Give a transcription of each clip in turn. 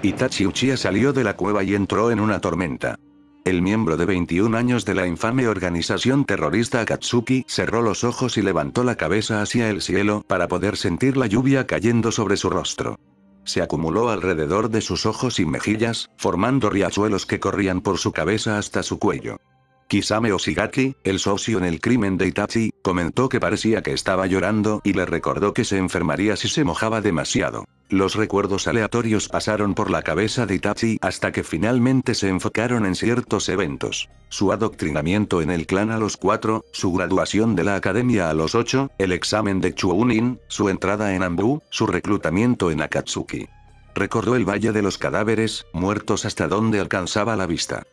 Itachi Uchiha salió de la cueva y entró en una tormenta. El miembro de 21 años de la infame organización terrorista Akatsuki cerró los ojos y levantó la cabeza hacia el cielo para poder sentir la lluvia cayendo sobre su rostro. Se acumuló alrededor de sus ojos y mejillas, formando riachuelos que corrían por su cabeza hasta su cuello. Kisame Oshigaki, el socio en el crimen de Itachi, comentó que parecía que estaba llorando y le recordó que se enfermaría si se mojaba demasiado. Los recuerdos aleatorios pasaron por la cabeza de Itachi hasta que finalmente se enfocaron en ciertos eventos. Su adoctrinamiento en el clan a los 4, su graduación de la academia a los 8, el examen de Chuunin, su entrada en Anbu, su reclutamiento en Akatsuki. Recordó el Valle de los Cadáveres, muertos hasta donde alcanzaba la vista.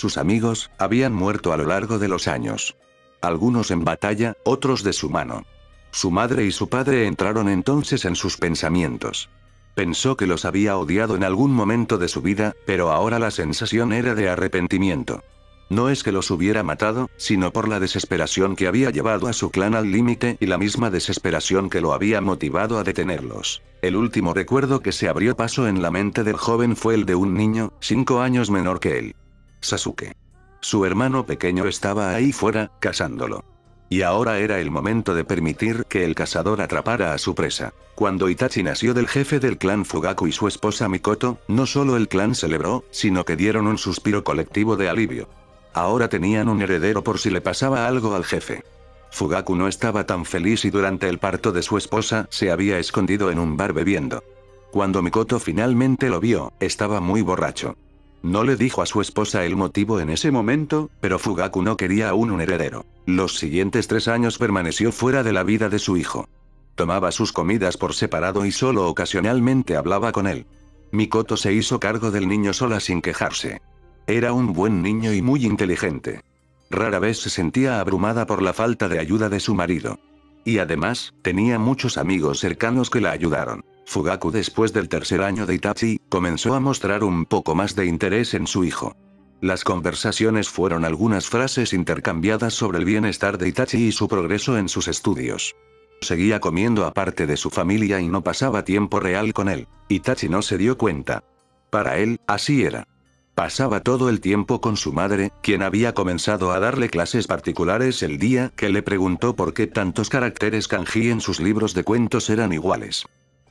Sus amigos habían muerto a lo largo de los años. Algunos en batalla, otros de su mano. Su madre y su padre entraron entonces en sus pensamientos. Pensó que los había odiado en algún momento de su vida, pero ahora la sensación era de arrepentimiento. No es que los hubiera matado, sino por la desesperación que había llevado a su clan al límite y la misma desesperación que lo había motivado a detenerlos. El último recuerdo que se abrió paso en la mente del joven fue el de un niño, cinco años menor que él. Sasuke. Su hermano pequeño estaba ahí fuera, casándolo. Y ahora era el momento de permitir que el cazador atrapara a su presa. Cuando Itachi nació del jefe del clan Fugaku y su esposa Mikoto, no solo el clan celebró, sino que dieron un suspiro colectivo de alivio. Ahora tenían un heredero por si le pasaba algo al jefe. Fugaku no estaba tan feliz y durante el parto de su esposa se había escondido en un bar bebiendo. Cuando Mikoto finalmente lo vio, estaba muy borracho. No le dijo a su esposa el motivo en ese momento, pero Fugaku no quería aún un heredero. Los siguientes tres años permaneció fuera de la vida de su hijo. Tomaba sus comidas por separado y solo ocasionalmente hablaba con él. Mikoto se hizo cargo del niño sola sin quejarse. Era un buen niño y muy inteligente. Rara vez se sentía abrumada por la falta de ayuda de su marido. Y además, tenía muchos amigos cercanos que la ayudaron. Fugaku después del tercer año de Itachi, comenzó a mostrar un poco más de interés en su hijo. Las conversaciones fueron algunas frases intercambiadas sobre el bienestar de Itachi y su progreso en sus estudios. Seguía comiendo aparte de su familia y no pasaba tiempo real con él. Itachi no se dio cuenta. Para él, así era. Pasaba todo el tiempo con su madre, quien había comenzado a darle clases particulares el día que le preguntó por qué tantos caracteres kanji en sus libros de cuentos eran iguales.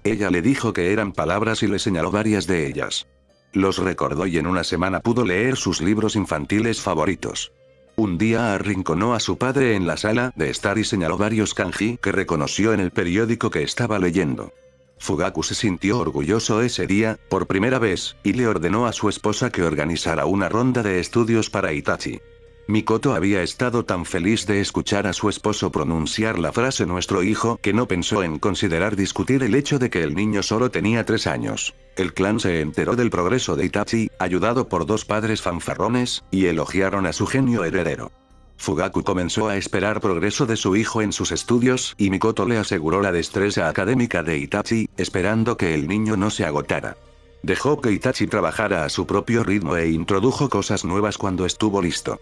Ella le dijo que eran palabras y le señaló varias de ellas. Los recordó y en una semana pudo leer sus libros infantiles favoritos. Un día arrinconó a su padre en la sala de estar y señaló varios kanji que reconoció en el periódico que estaba leyendo. Fugaku se sintió orgulloso ese día, por primera vez, y le ordenó a su esposa que organizara una ronda de estudios para Itachi. Mikoto había estado tan feliz de escuchar a su esposo pronunciar la frase nuestro hijo que no pensó en considerar discutir el hecho de que el niño solo tenía tres años. El clan se enteró del progreso de Itachi, ayudado por dos padres fanfarrones, y elogiaron a su genio heredero. Fugaku comenzó a esperar progreso de su hijo en sus estudios y Mikoto le aseguró la destreza académica de Itachi, esperando que el niño no se agotara. Dejó que Itachi trabajara a su propio ritmo e introdujo cosas nuevas cuando estuvo listo.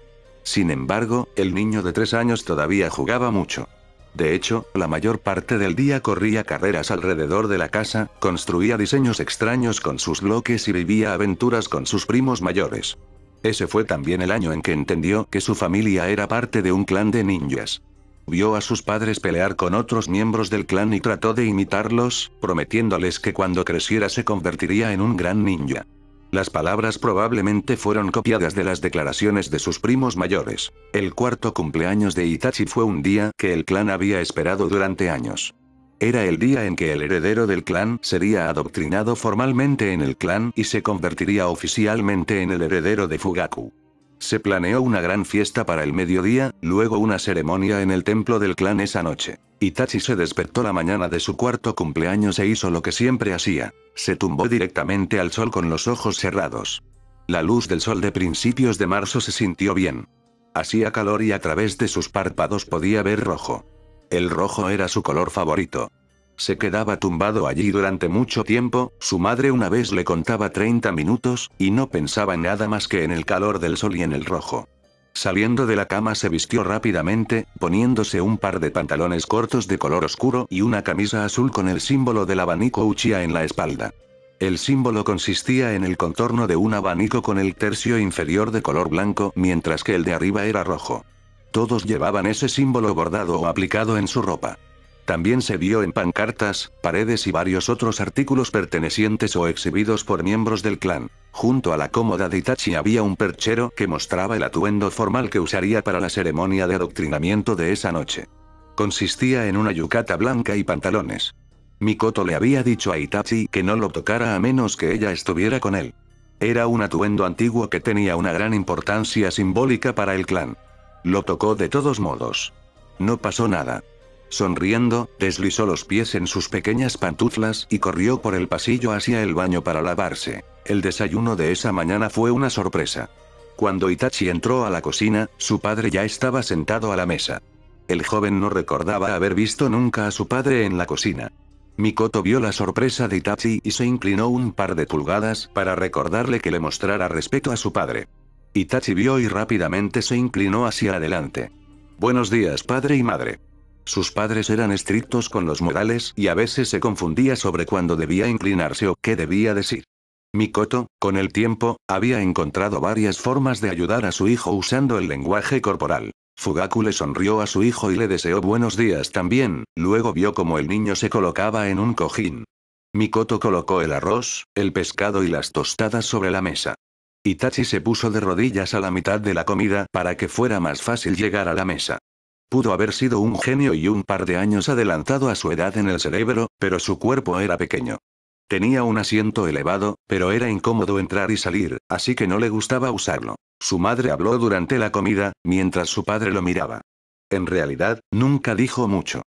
Sin embargo, el niño de tres años todavía jugaba mucho. De hecho, la mayor parte del día corría carreras alrededor de la casa, construía diseños extraños con sus bloques y vivía aventuras con sus primos mayores. Ese fue también el año en que entendió que su familia era parte de un clan de ninjas. Vio a sus padres pelear con otros miembros del clan y trató de imitarlos, prometiéndoles que cuando creciera se convertiría en un gran ninja. Las palabras probablemente fueron copiadas de las declaraciones de sus primos mayores. El cuarto cumpleaños de Itachi fue un día que el clan había esperado durante años. Era el día en que el heredero del clan sería adoctrinado formalmente en el clan y se convertiría oficialmente en el heredero de Fugaku. Se planeó una gran fiesta para el mediodía, luego una ceremonia en el templo del clan esa noche. Itachi se despertó la mañana de su cuarto cumpleaños e hizo lo que siempre hacía. Se tumbó directamente al sol con los ojos cerrados. La luz del sol de principios de marzo se sintió bien. Hacía calor y a través de sus párpados podía ver rojo. El rojo era su color favorito. Se quedaba tumbado allí durante mucho tiempo, su madre una vez le contaba 30 minutos, y no pensaba en nada más que en el calor del sol y en el rojo. Saliendo de la cama se vistió rápidamente, poniéndose un par de pantalones cortos de color oscuro y una camisa azul con el símbolo del abanico Uchiha en la espalda. El símbolo consistía en el contorno de un abanico con el tercio inferior de color blanco mientras que el de arriba era rojo. Todos llevaban ese símbolo bordado o aplicado en su ropa. También se vio en pancartas, paredes y varios otros artículos pertenecientes o exhibidos por miembros del clan. Junto a la cómoda de Itachi había un perchero que mostraba el atuendo formal que usaría para la ceremonia de adoctrinamiento de esa noche. Consistía en una yucata blanca y pantalones. Mikoto le había dicho a Itachi que no lo tocara a menos que ella estuviera con él. Era un atuendo antiguo que tenía una gran importancia simbólica para el clan. Lo tocó de todos modos. No pasó nada. Sonriendo, deslizó los pies en sus pequeñas pantuflas y corrió por el pasillo hacia el baño para lavarse. El desayuno de esa mañana fue una sorpresa. Cuando Itachi entró a la cocina, su padre ya estaba sentado a la mesa. El joven no recordaba haber visto nunca a su padre en la cocina. Mikoto vio la sorpresa de Itachi y se inclinó un par de pulgadas para recordarle que le mostrara respeto a su padre. Itachi vio y rápidamente se inclinó hacia adelante. Buenos días padre y madre. Sus padres eran estrictos con los modales y a veces se confundía sobre cuándo debía inclinarse o qué debía decir. Mikoto, con el tiempo, había encontrado varias formas de ayudar a su hijo usando el lenguaje corporal. Fugaku le sonrió a su hijo y le deseó buenos días también, luego vio como el niño se colocaba en un cojín. Mikoto colocó el arroz, el pescado y las tostadas sobre la mesa. Itachi se puso de rodillas a la mitad de la comida para que fuera más fácil llegar a la mesa. Pudo haber sido un genio y un par de años adelantado a su edad en el cerebro, pero su cuerpo era pequeño. Tenía un asiento elevado, pero era incómodo entrar y salir, así que no le gustaba usarlo. Su madre habló durante la comida, mientras su padre lo miraba. En realidad, nunca dijo mucho.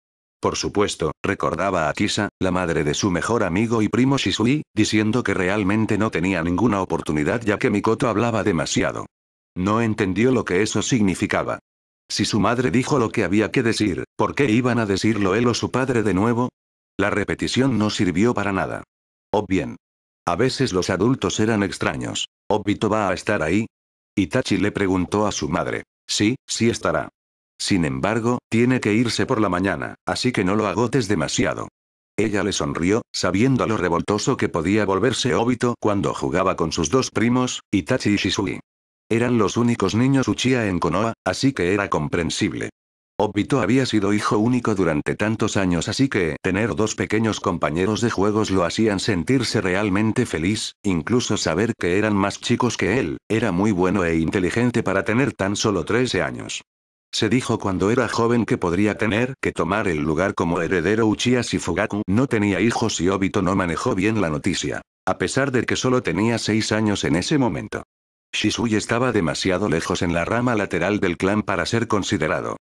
Por supuesto, recordaba a Kisa, la madre de su mejor amigo y primo Shisui, diciendo que realmente no tenía ninguna oportunidad ya que Mikoto hablaba demasiado. No entendió lo que eso significaba. Si su madre dijo lo que había que decir, ¿por qué iban a decirlo él o su padre de nuevo? La repetición no sirvió para nada. O oh, bien. A veces los adultos eran extraños. ¿Obito va a estar ahí? Itachi le preguntó a su madre. Sí, sí estará. Sin embargo, tiene que irse por la mañana, así que no lo agotes demasiado. Ella le sonrió, sabiendo lo revoltoso que podía volverse Obito cuando jugaba con sus dos primos, Itachi y Shisui. Eran los únicos niños Uchiha en Konoha, así que era comprensible. Obito había sido hijo único durante tantos años así que tener dos pequeños compañeros de juegos lo hacían sentirse realmente feliz, incluso saber que eran más chicos que él, era muy bueno e inteligente para tener tan solo 13 años. Se dijo cuando era joven que podría tener que tomar el lugar como heredero Uchiha si Fugaku no tenía hijos y Obito no manejó bien la noticia, a pesar de que solo tenía 6 años en ese momento. Shisui estaba demasiado lejos en la rama lateral del clan para ser considerado.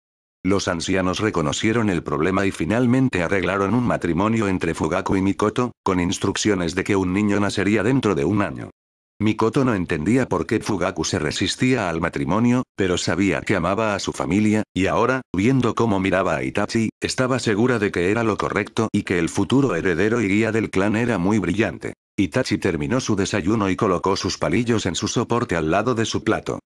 Los ancianos reconocieron el problema y finalmente arreglaron un matrimonio entre Fugaku y Mikoto, con instrucciones de que un niño nacería dentro de un año. Mikoto no entendía por qué Fugaku se resistía al matrimonio, pero sabía que amaba a su familia, y ahora, viendo cómo miraba a Itachi, estaba segura de que era lo correcto y que el futuro heredero y guía del clan era muy brillante. Itachi terminó su desayuno y colocó sus palillos en su soporte al lado de su plato.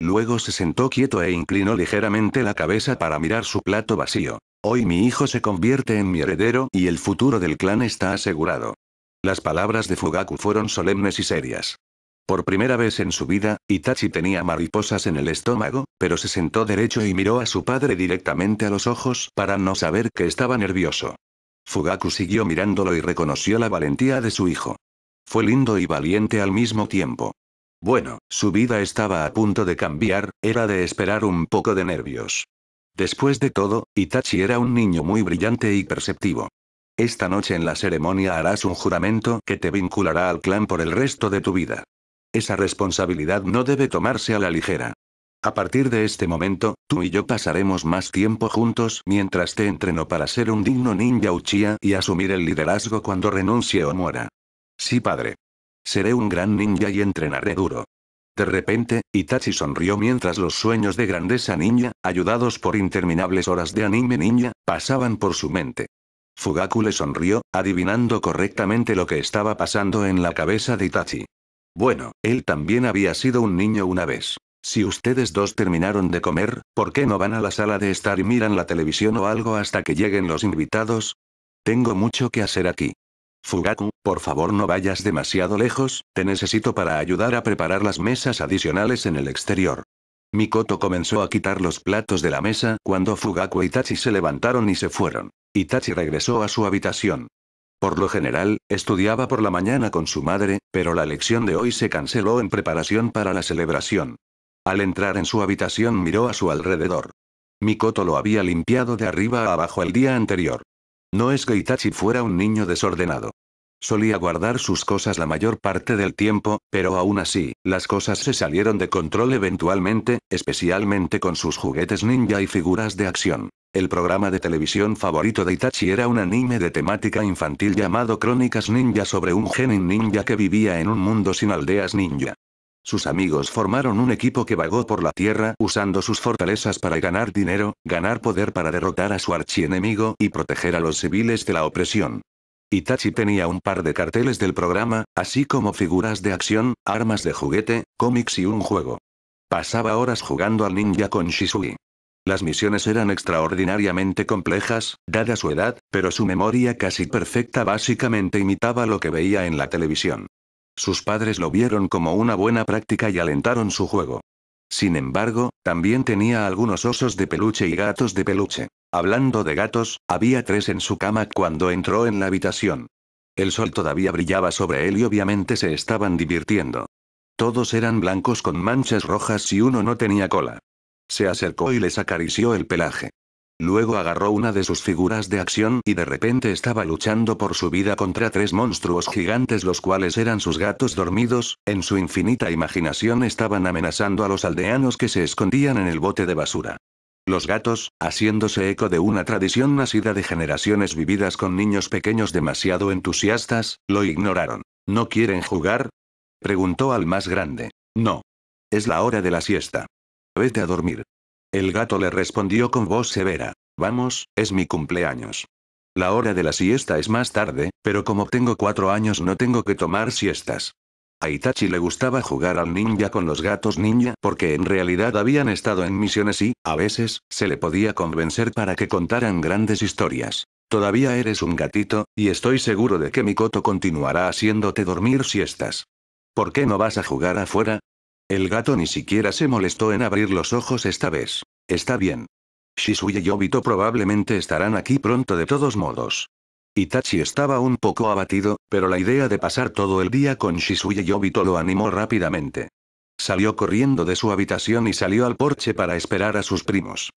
Luego se sentó quieto e inclinó ligeramente la cabeza para mirar su plato vacío. Hoy mi hijo se convierte en mi heredero y el futuro del clan está asegurado. Las palabras de Fugaku fueron solemnes y serias. Por primera vez en su vida, Itachi tenía mariposas en el estómago, pero se sentó derecho y miró a su padre directamente a los ojos para no saber que estaba nervioso. Fugaku siguió mirándolo y reconoció la valentía de su hijo. Fue lindo y valiente al mismo tiempo. Bueno, su vida estaba a punto de cambiar, era de esperar un poco de nervios. Después de todo, Itachi era un niño muy brillante y perceptivo. Esta noche en la ceremonia harás un juramento que te vinculará al clan por el resto de tu vida. Esa responsabilidad no debe tomarse a la ligera. A partir de este momento, tú y yo pasaremos más tiempo juntos mientras te entreno para ser un digno ninja Uchiha y asumir el liderazgo cuando renuncie o muera. Sí, padre. Seré un gran ninja y entrenaré duro. De repente, Itachi sonrió mientras los sueños de grandeza ninja, ayudados por interminables horas de anime ninja, pasaban por su mente. Fugaku le sonrió, adivinando correctamente lo que estaba pasando en la cabeza de Itachi. Bueno, él también había sido un niño una vez. Si ustedes dos terminaron de comer, ¿por qué no van a la sala de estar y miran la televisión o algo hasta que lleguen los invitados? Tengo mucho que hacer aquí. Fugaku, por favor no vayas demasiado lejos, te necesito para ayudar a preparar las mesas adicionales en el exterior. Mikoto comenzó a quitar los platos de la mesa cuando Fugaku y Itachi se levantaron y se fueron. Itachi regresó a su habitación. Por lo general, estudiaba por la mañana con su madre, pero la lección de hoy se canceló en preparación para la celebración. Al entrar en su habitación miró a su alrededor. Mikoto lo había limpiado de arriba a abajo el día anterior. No es que Itachi fuera un niño desordenado, Solía guardar sus cosas la mayor parte del tiempo, pero aún así, las cosas se salieron de control eventualmente, especialmente con sus juguetes ninja y figuras de acción. El programa de televisión favorito de Itachi era un anime de temática infantil llamado Crónicas Ninja sobre un genin ninja que vivía en un mundo sin aldeas ninja. Sus amigos formaron un equipo que vagó por la tierra usando sus fortalezas para ganar dinero, ganar poder para derrotar a su archienemigo y proteger a los civiles de la opresión. Itachi tenía un par de carteles del programa, así como figuras de acción, armas de juguete, cómics y un juego. Pasaba horas jugando al ninja con Shisui. Las misiones eran extraordinariamente complejas, dada su edad, pero su memoria casi perfecta básicamente imitaba lo que veía en la televisión. Sus padres lo vieron como una buena práctica y alentaron su juego. Sin embargo, también tenía algunos osos de peluche y gatos de peluche. Hablando de gatos, había tres en su cama cuando entró en la habitación. El sol todavía brillaba sobre él y obviamente se estaban divirtiendo. Todos eran blancos con manchas rojas y uno no tenía cola. Se acercó y les acarició el pelaje. Luego agarró una de sus figuras de acción y de repente estaba luchando por su vida contra tres monstruos gigantes los cuales eran sus gatos dormidos, en su infinita imaginación estaban amenazando a los aldeanos que se escondían en el bote de basura. Los gatos, haciéndose eco de una tradición nacida de generaciones vividas con niños pequeños demasiado entusiastas, lo ignoraron. ¿No quieren jugar? preguntó al más grande. No. Es la hora de la siesta. Vete a dormir. El gato le respondió con voz severa. Vamos, es mi cumpleaños. La hora de la siesta es más tarde, pero como tengo cuatro años no tengo que tomar siestas. A Itachi le gustaba jugar al ninja con los gatos ninja porque en realidad habían estado en misiones y, a veces, se le podía convencer para que contaran grandes historias. Todavía eres un gatito, y estoy seguro de que Mikoto continuará haciéndote dormir siestas. ¿Por qué no vas a jugar afuera? El gato ni siquiera se molestó en abrir los ojos esta vez. Está bien. Shisui y Obito probablemente estarán aquí pronto de todos modos. Itachi estaba un poco abatido, pero la idea de pasar todo el día con Shisui y Obito lo animó rápidamente. Salió corriendo de su habitación y salió al porche para esperar a sus primos.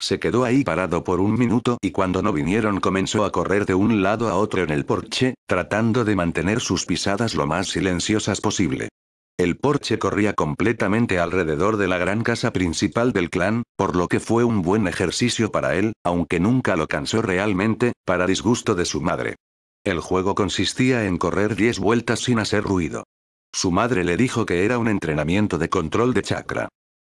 Se quedó ahí parado por un minuto y cuando no vinieron comenzó a correr de un lado a otro en el porche, tratando de mantener sus pisadas lo más silenciosas posible. El porche corría completamente alrededor de la gran casa principal del clan, por lo que fue un buen ejercicio para él, aunque nunca lo cansó realmente, para disgusto de su madre. El juego consistía en correr 10 vueltas sin hacer ruido. Su madre le dijo que era un entrenamiento de control de chakra.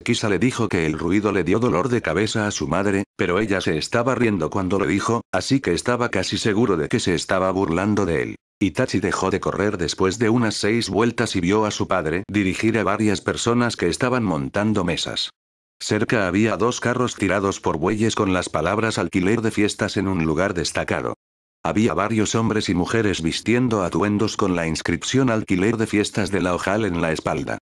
Kisa le dijo que el ruido le dio dolor de cabeza a su madre, pero ella se estaba riendo cuando lo dijo, así que estaba casi seguro de que se estaba burlando de él. Itachi dejó de correr después de unas seis vueltas y vio a su padre dirigir a varias personas que estaban montando mesas. Cerca había dos carros tirados por bueyes con las palabras alquiler de fiestas en un lugar destacado. Había varios hombres y mujeres vistiendo atuendos con la inscripción alquiler de fiestas de la ojal en la espalda.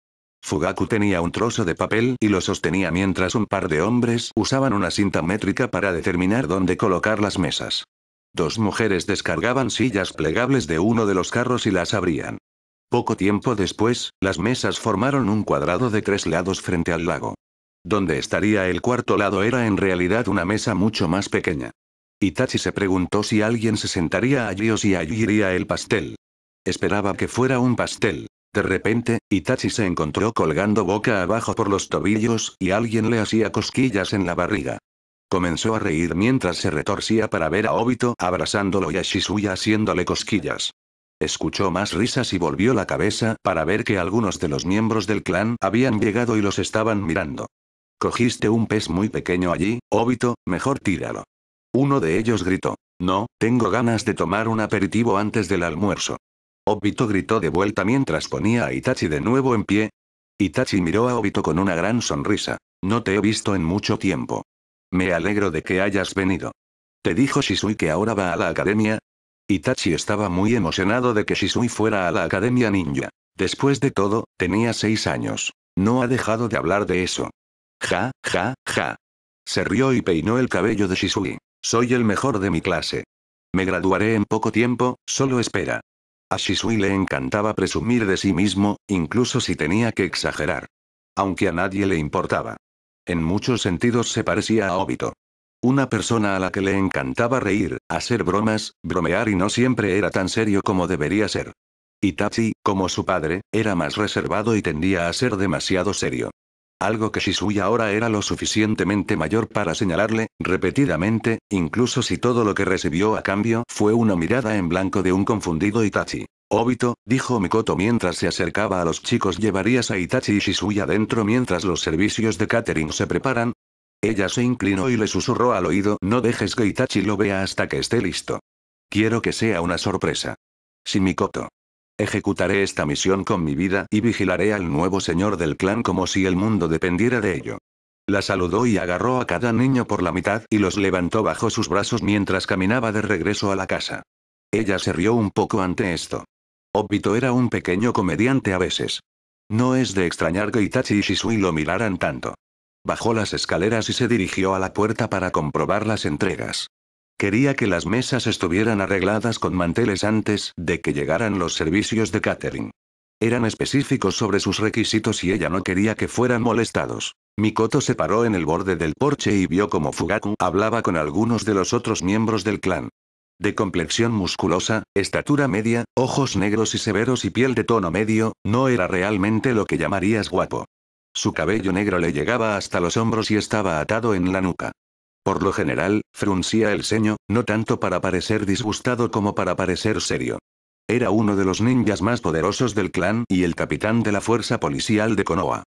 Fugaku tenía un trozo de papel y lo sostenía mientras un par de hombres usaban una cinta métrica para determinar dónde colocar las mesas. Dos mujeres descargaban sillas plegables de uno de los carros y las abrían. Poco tiempo después, las mesas formaron un cuadrado de tres lados frente al lago. Donde estaría el cuarto lado era en realidad una mesa mucho más pequeña. Itachi se preguntó si alguien se sentaría allí o si allí iría el pastel. Esperaba que fuera un pastel. De repente, Itachi se encontró colgando boca abajo por los tobillos, y alguien le hacía cosquillas en la barriga. Comenzó a reír mientras se retorcía para ver a Obito abrazándolo y a Shizuya haciéndole cosquillas. Escuchó más risas y volvió la cabeza para ver que algunos de los miembros del clan habían llegado y los estaban mirando. Cogiste un pez muy pequeño allí, Obito, mejor tíralo. Uno de ellos gritó, no, tengo ganas de tomar un aperitivo antes del almuerzo. Obito gritó de vuelta mientras ponía a Itachi de nuevo en pie. Itachi miró a Obito con una gran sonrisa. No te he visto en mucho tiempo. Me alegro de que hayas venido. ¿Te dijo Shisui que ahora va a la academia? Itachi estaba muy emocionado de que Shisui fuera a la academia ninja. Después de todo, tenía seis años. No ha dejado de hablar de eso. Ja, ja, ja. Se rió y peinó el cabello de Shisui. Soy el mejor de mi clase. Me graduaré en poco tiempo, solo espera. A Shisui le encantaba presumir de sí mismo, incluso si tenía que exagerar. Aunque a nadie le importaba. En muchos sentidos se parecía a Obito. Una persona a la que le encantaba reír, hacer bromas, bromear y no siempre era tan serio como debería ser. Itachi, como su padre, era más reservado y tendía a ser demasiado serio. Algo que Shisui ahora era lo suficientemente mayor para señalarle, repetidamente, incluso si todo lo que recibió a cambio fue una mirada en blanco de un confundido Itachi. Obito, dijo Mikoto mientras se acercaba a los chicos llevarías a Itachi y Shisui adentro mientras los servicios de catering se preparan. Ella se inclinó y le susurró al oído no dejes que Itachi lo vea hasta que esté listo. Quiero que sea una sorpresa. Si Mikoto. Ejecutaré esta misión con mi vida y vigilaré al nuevo señor del clan como si el mundo dependiera de ello. La saludó y agarró a cada niño por la mitad y los levantó bajo sus brazos mientras caminaba de regreso a la casa. Ella se rió un poco ante esto. Obito era un pequeño comediante a veces. No es de extrañar que Itachi y Shisui lo miraran tanto. Bajó las escaleras y se dirigió a la puerta para comprobar las entregas. Quería que las mesas estuvieran arregladas con manteles antes de que llegaran los servicios de catering. Eran específicos sobre sus requisitos y ella no quería que fueran molestados. Mikoto se paró en el borde del porche y vio como Fugaku hablaba con algunos de los otros miembros del clan. De complexión musculosa, estatura media, ojos negros y severos y piel de tono medio, no era realmente lo que llamarías guapo. Su cabello negro le llegaba hasta los hombros y estaba atado en la nuca. Por lo general, fruncía el ceño, no tanto para parecer disgustado como para parecer serio. Era uno de los ninjas más poderosos del clan y el capitán de la fuerza policial de Konoha.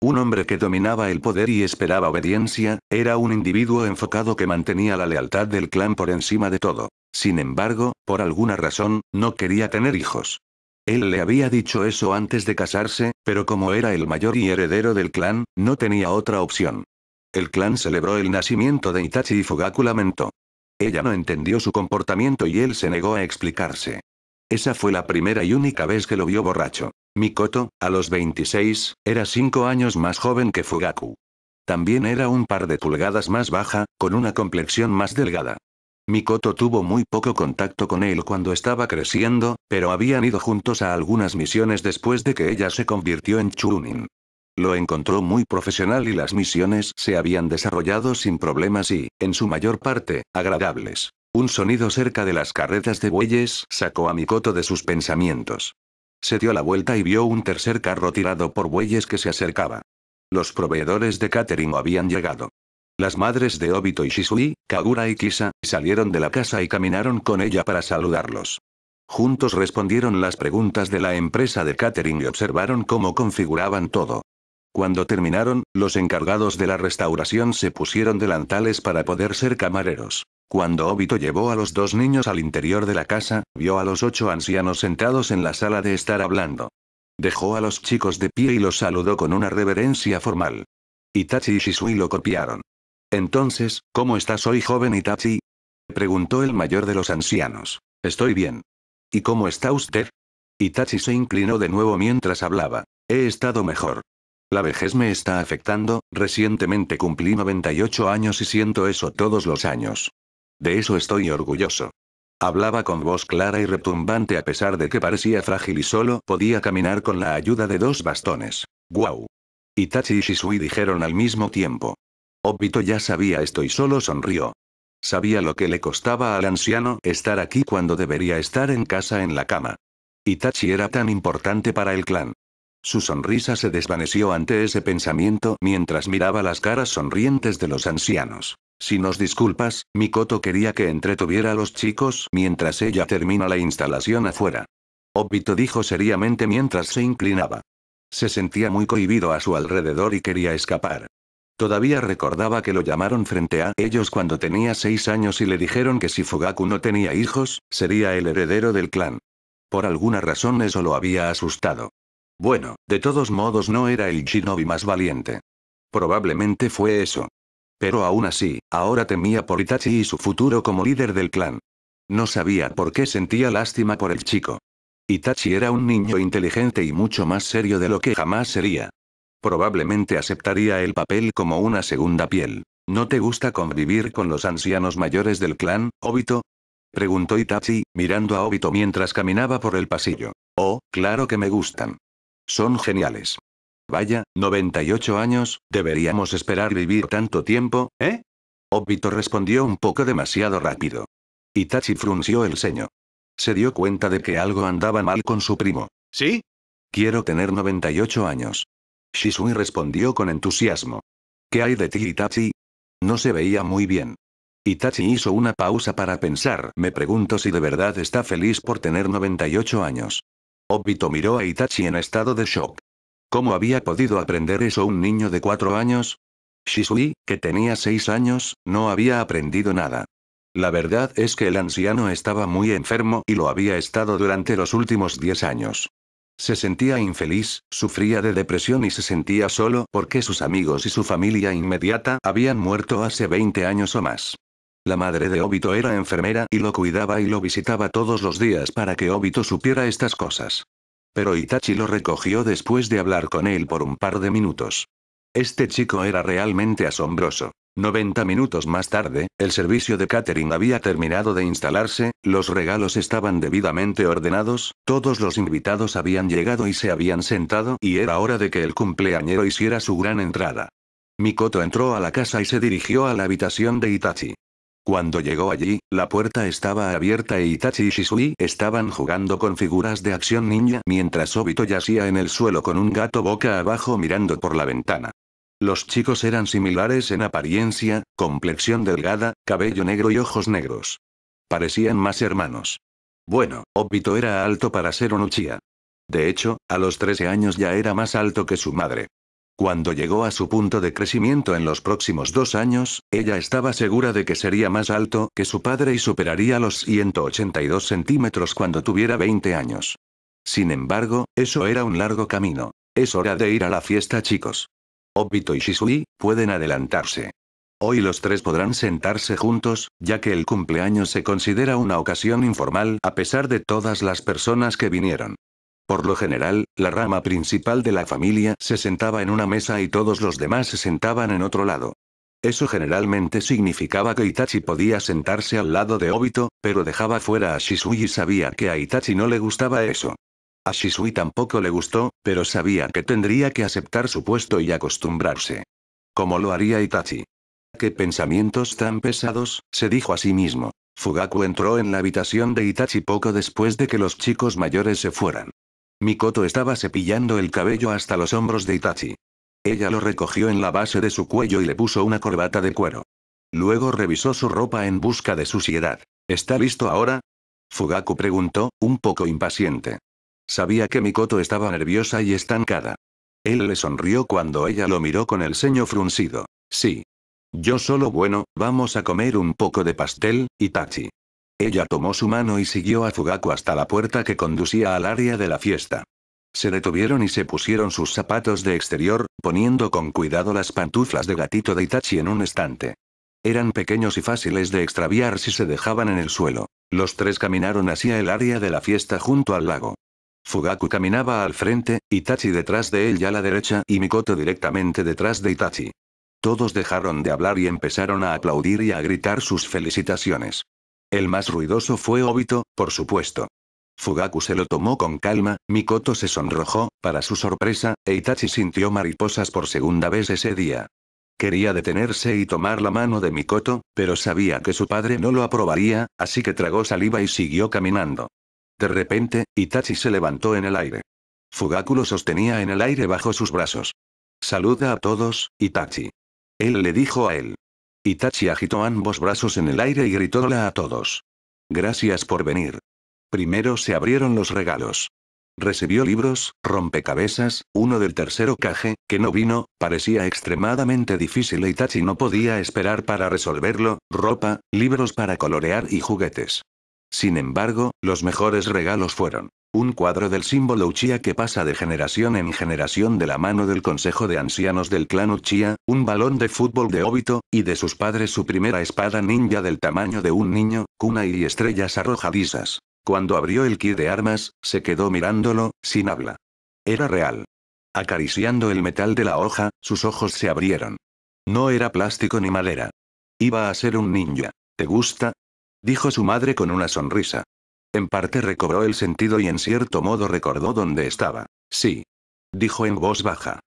Un hombre que dominaba el poder y esperaba obediencia, era un individuo enfocado que mantenía la lealtad del clan por encima de todo. Sin embargo, por alguna razón, no quería tener hijos. Él le había dicho eso antes de casarse, pero como era el mayor y heredero del clan, no tenía otra opción. El clan celebró el nacimiento de Itachi y Fugaku lamentó. Ella no entendió su comportamiento y él se negó a explicarse. Esa fue la primera y única vez que lo vio borracho. Mikoto, a los 26, era cinco años más joven que Fugaku. También era un par de pulgadas más baja, con una complexión más delgada. Mikoto tuvo muy poco contacto con él cuando estaba creciendo, pero habían ido juntos a algunas misiones después de que ella se convirtió en Chunin. Lo encontró muy profesional y las misiones se habían desarrollado sin problemas y, en su mayor parte, agradables. Un sonido cerca de las carretas de bueyes sacó a Mikoto de sus pensamientos. Se dio la vuelta y vio un tercer carro tirado por bueyes que se acercaba. Los proveedores de catering habían llegado. Las madres de Obito y Shisui, Kagura y Kisa, salieron de la casa y caminaron con ella para saludarlos. Juntos respondieron las preguntas de la empresa de catering y observaron cómo configuraban todo. Cuando terminaron, los encargados de la restauración se pusieron delantales para poder ser camareros. Cuando Obito llevó a los dos niños al interior de la casa, vio a los ocho ancianos sentados en la sala de estar hablando. Dejó a los chicos de pie y los saludó con una reverencia formal. Itachi y Shisui lo copiaron. Entonces, ¿cómo estás hoy joven Itachi? Preguntó el mayor de los ancianos. Estoy bien. ¿Y cómo está usted? Itachi se inclinó de nuevo mientras hablaba. He estado mejor. La vejez me está afectando, recientemente cumplí 98 años y siento eso todos los años. De eso estoy orgulloso. Hablaba con voz clara y retumbante a pesar de que parecía frágil y solo podía caminar con la ayuda de dos bastones. ¡Guau! Itachi y Shisui dijeron al mismo tiempo. Obito ya sabía esto y solo sonrió. Sabía lo que le costaba al anciano estar aquí cuando debería estar en casa en la cama. Itachi era tan importante para el clan. Su sonrisa se desvaneció ante ese pensamiento mientras miraba las caras sonrientes de los ancianos. Si nos disculpas, Mikoto quería que entretuviera a los chicos mientras ella termina la instalación afuera. Obito dijo seriamente mientras se inclinaba. Se sentía muy cohibido a su alrededor y quería escapar. Todavía recordaba que lo llamaron frente a ellos cuando tenía seis años y le dijeron que si Fugaku no tenía hijos, sería el heredero del clan. Por alguna razón eso lo había asustado. Bueno, de todos modos no era el shinobi más valiente. Probablemente fue eso. Pero aún así, ahora temía por Itachi y su futuro como líder del clan. No sabía por qué sentía lástima por el chico. Itachi era un niño inteligente y mucho más serio de lo que jamás sería. Probablemente aceptaría el papel como una segunda piel. ¿No te gusta convivir con los ancianos mayores del clan, Obito? Preguntó Itachi, mirando a Obito mientras caminaba por el pasillo. Oh, claro que me gustan. Son geniales. Vaya, 98 años, deberíamos esperar vivir tanto tiempo, ¿eh? Obito respondió un poco demasiado rápido. Itachi frunció el ceño. Se dio cuenta de que algo andaba mal con su primo. ¿Sí? Quiero tener 98 años. Shisui respondió con entusiasmo. ¿Qué hay de ti, Itachi? No se veía muy bien. Itachi hizo una pausa para pensar. Me pregunto si de verdad está feliz por tener 98 años. Obito miró a Itachi en estado de shock. ¿Cómo había podido aprender eso un niño de cuatro años? Shisui, que tenía seis años, no había aprendido nada. La verdad es que el anciano estaba muy enfermo y lo había estado durante los últimos diez años. Se sentía infeliz, sufría de depresión y se sentía solo porque sus amigos y su familia inmediata habían muerto hace 20 años o más. La madre de Obito era enfermera y lo cuidaba y lo visitaba todos los días para que Obito supiera estas cosas. Pero Itachi lo recogió después de hablar con él por un par de minutos. Este chico era realmente asombroso. 90 minutos más tarde, el servicio de catering había terminado de instalarse, los regalos estaban debidamente ordenados, todos los invitados habían llegado y se habían sentado y era hora de que el cumpleañero hiciera su gran entrada. Mikoto entró a la casa y se dirigió a la habitación de Itachi. Cuando llegó allí, la puerta estaba abierta e Itachi y Shisui estaban jugando con figuras de acción ninja mientras Obito yacía en el suelo con un gato boca abajo mirando por la ventana. Los chicos eran similares en apariencia, complexión delgada, cabello negro y ojos negros. Parecían más hermanos. Bueno, Obito era alto para ser un De hecho, a los 13 años ya era más alto que su madre. Cuando llegó a su punto de crecimiento en los próximos dos años, ella estaba segura de que sería más alto que su padre y superaría los 182 centímetros cuando tuviera 20 años. Sin embargo, eso era un largo camino. Es hora de ir a la fiesta chicos. Obito y Shisui, pueden adelantarse. Hoy los tres podrán sentarse juntos, ya que el cumpleaños se considera una ocasión informal a pesar de todas las personas que vinieron. Por lo general, la rama principal de la familia se sentaba en una mesa y todos los demás se sentaban en otro lado. Eso generalmente significaba que Itachi podía sentarse al lado de Obito, pero dejaba fuera a Shisui y sabía que a Itachi no le gustaba eso. A Shisui tampoco le gustó, pero sabía que tendría que aceptar su puesto y acostumbrarse. Como lo haría Itachi. Qué pensamientos tan pesados, se dijo a sí mismo. Fugaku entró en la habitación de Itachi poco después de que los chicos mayores se fueran. Mikoto estaba cepillando el cabello hasta los hombros de Itachi. Ella lo recogió en la base de su cuello y le puso una corbata de cuero. Luego revisó su ropa en busca de suciedad. ¿Está listo ahora? Fugaku preguntó, un poco impaciente. Sabía que Mikoto estaba nerviosa y estancada. Él le sonrió cuando ella lo miró con el ceño fruncido. Sí. Yo solo bueno, vamos a comer un poco de pastel, Itachi. Ella tomó su mano y siguió a Fugaku hasta la puerta que conducía al área de la fiesta. Se detuvieron y se pusieron sus zapatos de exterior, poniendo con cuidado las pantuflas de gatito de Itachi en un estante. Eran pequeños y fáciles de extraviar si se dejaban en el suelo. Los tres caminaron hacia el área de la fiesta junto al lago. Fugaku caminaba al frente, Itachi detrás de él y a la derecha y Mikoto directamente detrás de Itachi. Todos dejaron de hablar y empezaron a aplaudir y a gritar sus felicitaciones. El más ruidoso fue Obito, por supuesto. Fugaku se lo tomó con calma, Mikoto se sonrojó, para su sorpresa, e Itachi sintió mariposas por segunda vez ese día. Quería detenerse y tomar la mano de Mikoto, pero sabía que su padre no lo aprobaría, así que tragó saliva y siguió caminando. De repente, Itachi se levantó en el aire. Fugaku sostenía en el aire bajo sus brazos. Saluda a todos, Itachi. Él le dijo a él. Itachi agitó ambos brazos en el aire y gritó a todos. Gracias por venir. Primero se abrieron los regalos. Recibió libros, rompecabezas, uno del tercero caje, que no vino, parecía extremadamente difícil Itachi no podía esperar para resolverlo, ropa, libros para colorear y juguetes. Sin embargo, los mejores regalos fueron un cuadro del símbolo Uchiha que pasa de generación en generación de la mano del Consejo de Ancianos del Clan Uchiha, un balón de fútbol de Obito, y de sus padres su primera espada ninja del tamaño de un niño, cuna y estrellas arrojadizas. Cuando abrió el kit de armas, se quedó mirándolo, sin habla. Era real. Acariciando el metal de la hoja, sus ojos se abrieron. No era plástico ni madera. Iba a ser un ninja. ¿Te gusta? dijo su madre con una sonrisa. En parte recobró el sentido y en cierto modo recordó dónde estaba. Sí. Dijo en voz baja.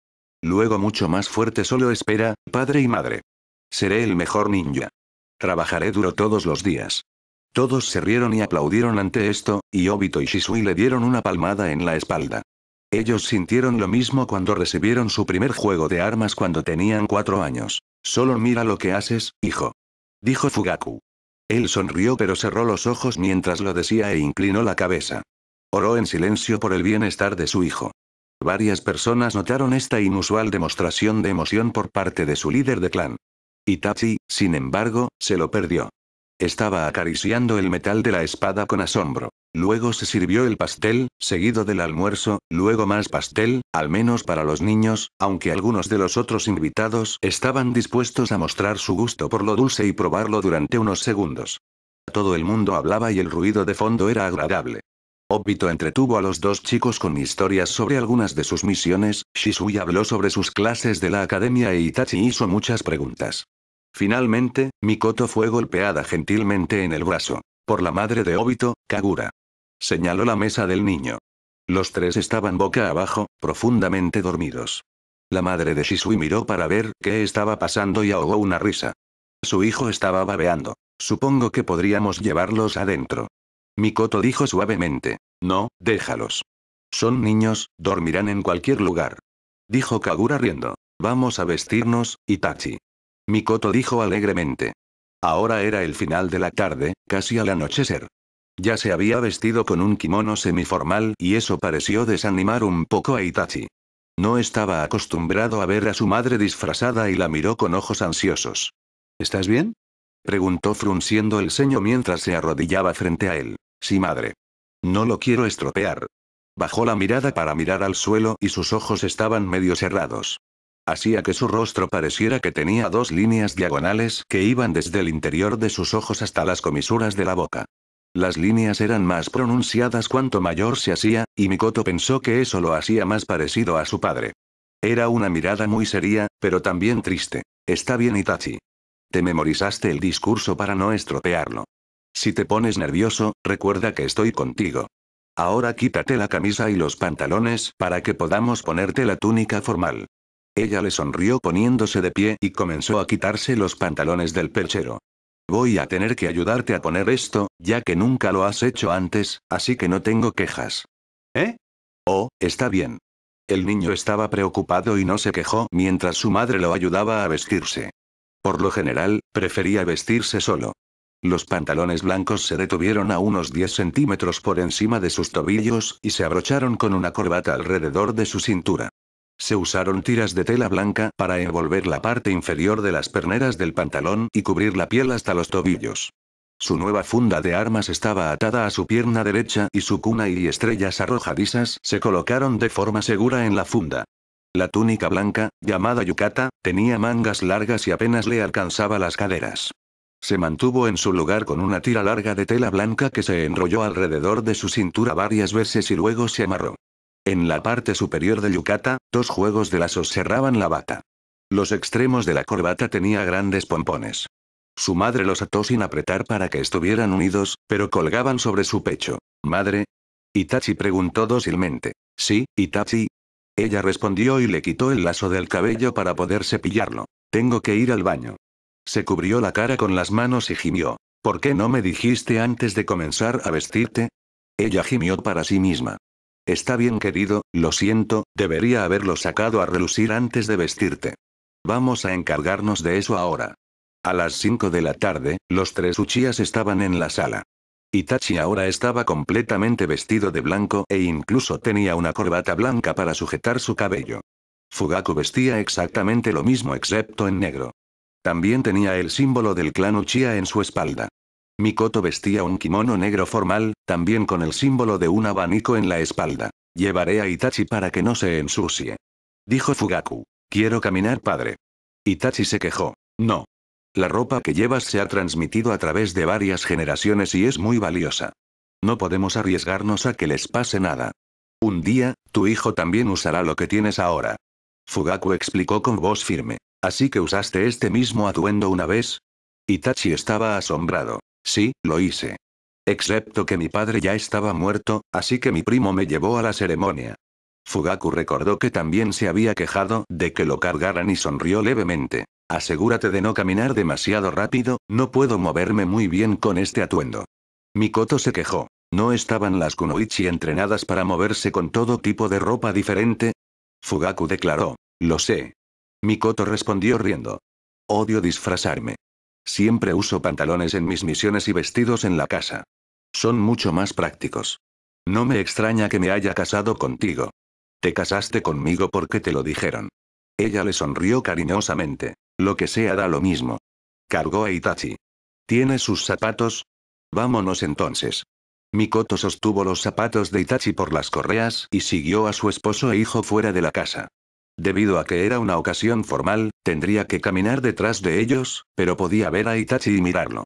Luego mucho más fuerte solo espera, padre y madre. Seré el mejor ninja. Trabajaré duro todos los días. Todos se rieron y aplaudieron ante esto, y Obito y Shisui le dieron una palmada en la espalda. Ellos sintieron lo mismo cuando recibieron su primer juego de armas cuando tenían cuatro años. Solo mira lo que haces, hijo. Dijo Fugaku. Él sonrió pero cerró los ojos mientras lo decía e inclinó la cabeza. Oró en silencio por el bienestar de su hijo. Varias personas notaron esta inusual demostración de emoción por parte de su líder de clan. Itachi, sin embargo, se lo perdió. Estaba acariciando el metal de la espada con asombro. Luego se sirvió el pastel, seguido del almuerzo, luego más pastel, al menos para los niños, aunque algunos de los otros invitados estaban dispuestos a mostrar su gusto por lo dulce y probarlo durante unos segundos. Todo el mundo hablaba y el ruido de fondo era agradable. Obito entretuvo a los dos chicos con historias sobre algunas de sus misiones, Shisui habló sobre sus clases de la academia e Itachi hizo muchas preguntas. Finalmente, Mikoto fue golpeada gentilmente en el brazo. Por la madre de Obito, Kagura. Señaló la mesa del niño. Los tres estaban boca abajo, profundamente dormidos. La madre de Shisui miró para ver qué estaba pasando y ahogó una risa. Su hijo estaba babeando. Supongo que podríamos llevarlos adentro. Mikoto dijo suavemente. No, déjalos. Son niños, dormirán en cualquier lugar. Dijo Kagura riendo. Vamos a vestirnos, Itachi. Mikoto dijo alegremente. Ahora era el final de la tarde, casi al anochecer. Ya se había vestido con un kimono semiformal y eso pareció desanimar un poco a Itachi. No estaba acostumbrado a ver a su madre disfrazada y la miró con ojos ansiosos. ¿Estás bien? preguntó frunciendo el ceño mientras se arrodillaba frente a él. Sí, madre. No lo quiero estropear. Bajó la mirada para mirar al suelo y sus ojos estaban medio cerrados hacía que su rostro pareciera que tenía dos líneas diagonales que iban desde el interior de sus ojos hasta las comisuras de la boca. Las líneas eran más pronunciadas cuanto mayor se hacía, y Mikoto pensó que eso lo hacía más parecido a su padre. Era una mirada muy seria, pero también triste. Está bien Itachi. Te memorizaste el discurso para no estropearlo. Si te pones nervioso, recuerda que estoy contigo. Ahora quítate la camisa y los pantalones para que podamos ponerte la túnica formal. Ella le sonrió poniéndose de pie y comenzó a quitarse los pantalones del perchero. Voy a tener que ayudarte a poner esto, ya que nunca lo has hecho antes, así que no tengo quejas. ¿Eh? Oh, está bien. El niño estaba preocupado y no se quejó mientras su madre lo ayudaba a vestirse. Por lo general, prefería vestirse solo. Los pantalones blancos se detuvieron a unos 10 centímetros por encima de sus tobillos y se abrocharon con una corbata alrededor de su cintura. Se usaron tiras de tela blanca para envolver la parte inferior de las perneras del pantalón y cubrir la piel hasta los tobillos. Su nueva funda de armas estaba atada a su pierna derecha y su cuna y estrellas arrojadizas se colocaron de forma segura en la funda. La túnica blanca, llamada yucata, tenía mangas largas y apenas le alcanzaba las caderas. Se mantuvo en su lugar con una tira larga de tela blanca que se enrolló alrededor de su cintura varias veces y luego se amarró. En la parte superior de Yucata, dos juegos de lazos cerraban la bata. Los extremos de la corbata tenía grandes pompones. Su madre los ató sin apretar para que estuvieran unidos, pero colgaban sobre su pecho. ¿Madre? Itachi preguntó dócilmente. Sí, Itachi. Ella respondió y le quitó el lazo del cabello para poder cepillarlo. Tengo que ir al baño. Se cubrió la cara con las manos y gimió. ¿Por qué no me dijiste antes de comenzar a vestirte? Ella gimió para sí misma. Está bien querido, lo siento, debería haberlo sacado a relucir antes de vestirte. Vamos a encargarnos de eso ahora. A las 5 de la tarde, los tres Uchías estaban en la sala. Itachi ahora estaba completamente vestido de blanco e incluso tenía una corbata blanca para sujetar su cabello. Fugaku vestía exactamente lo mismo excepto en negro. También tenía el símbolo del clan Uchiha en su espalda. Mikoto vestía un kimono negro formal, también con el símbolo de un abanico en la espalda. Llevaré a Itachi para que no se ensucie. Dijo Fugaku. Quiero caminar, padre. Itachi se quejó. No. La ropa que llevas se ha transmitido a través de varias generaciones y es muy valiosa. No podemos arriesgarnos a que les pase nada. Un día, tu hijo también usará lo que tienes ahora. Fugaku explicó con voz firme. Así que usaste este mismo atuendo una vez. Itachi estaba asombrado. Sí, lo hice. Excepto que mi padre ya estaba muerto, así que mi primo me llevó a la ceremonia. Fugaku recordó que también se había quejado de que lo cargaran y sonrió levemente. Asegúrate de no caminar demasiado rápido, no puedo moverme muy bien con este atuendo. Mikoto se quejó. ¿No estaban las kunoichi entrenadas para moverse con todo tipo de ropa diferente? Fugaku declaró. Lo sé. Mikoto respondió riendo. Odio disfrazarme. Siempre uso pantalones en mis misiones y vestidos en la casa. Son mucho más prácticos. No me extraña que me haya casado contigo. Te casaste conmigo porque te lo dijeron. Ella le sonrió cariñosamente. Lo que sea da lo mismo. Cargó a Itachi. ¿Tienes sus zapatos? Vámonos entonces. Mikoto sostuvo los zapatos de Itachi por las correas y siguió a su esposo e hijo fuera de la casa. Debido a que era una ocasión formal, tendría que caminar detrás de ellos, pero podía ver a Itachi y mirarlo.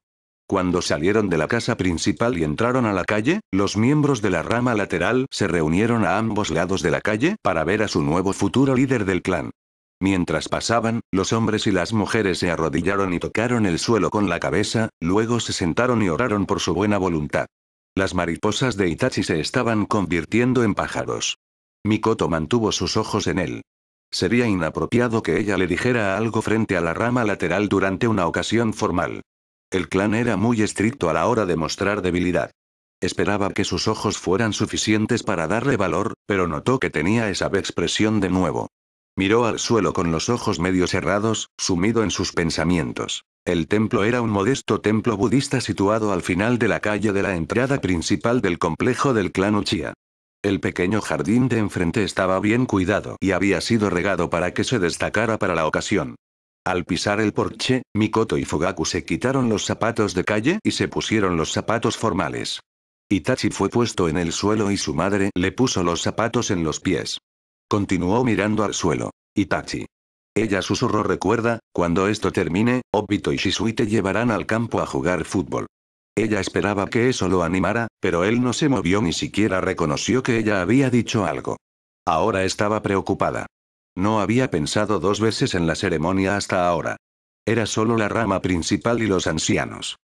Cuando salieron de la casa principal y entraron a la calle, los miembros de la rama lateral se reunieron a ambos lados de la calle para ver a su nuevo futuro líder del clan. Mientras pasaban, los hombres y las mujeres se arrodillaron y tocaron el suelo con la cabeza, luego se sentaron y oraron por su buena voluntad. Las mariposas de Itachi se estaban convirtiendo en pájaros. Mikoto mantuvo sus ojos en él. Sería inapropiado que ella le dijera algo frente a la rama lateral durante una ocasión formal. El clan era muy estricto a la hora de mostrar debilidad. Esperaba que sus ojos fueran suficientes para darle valor, pero notó que tenía esa expresión de nuevo. Miró al suelo con los ojos medio cerrados, sumido en sus pensamientos. El templo era un modesto templo budista situado al final de la calle de la entrada principal del complejo del clan Uchiha. El pequeño jardín de enfrente estaba bien cuidado y había sido regado para que se destacara para la ocasión. Al pisar el porche, Mikoto y Fugaku se quitaron los zapatos de calle y se pusieron los zapatos formales. Itachi fue puesto en el suelo y su madre le puso los zapatos en los pies. Continuó mirando al suelo. Itachi. Ella susurró recuerda, cuando esto termine, Obito y Shisui te llevarán al campo a jugar fútbol. Ella esperaba que eso lo animara, pero él no se movió ni siquiera reconoció que ella había dicho algo. Ahora estaba preocupada. No había pensado dos veces en la ceremonia hasta ahora. Era solo la rama principal y los ancianos.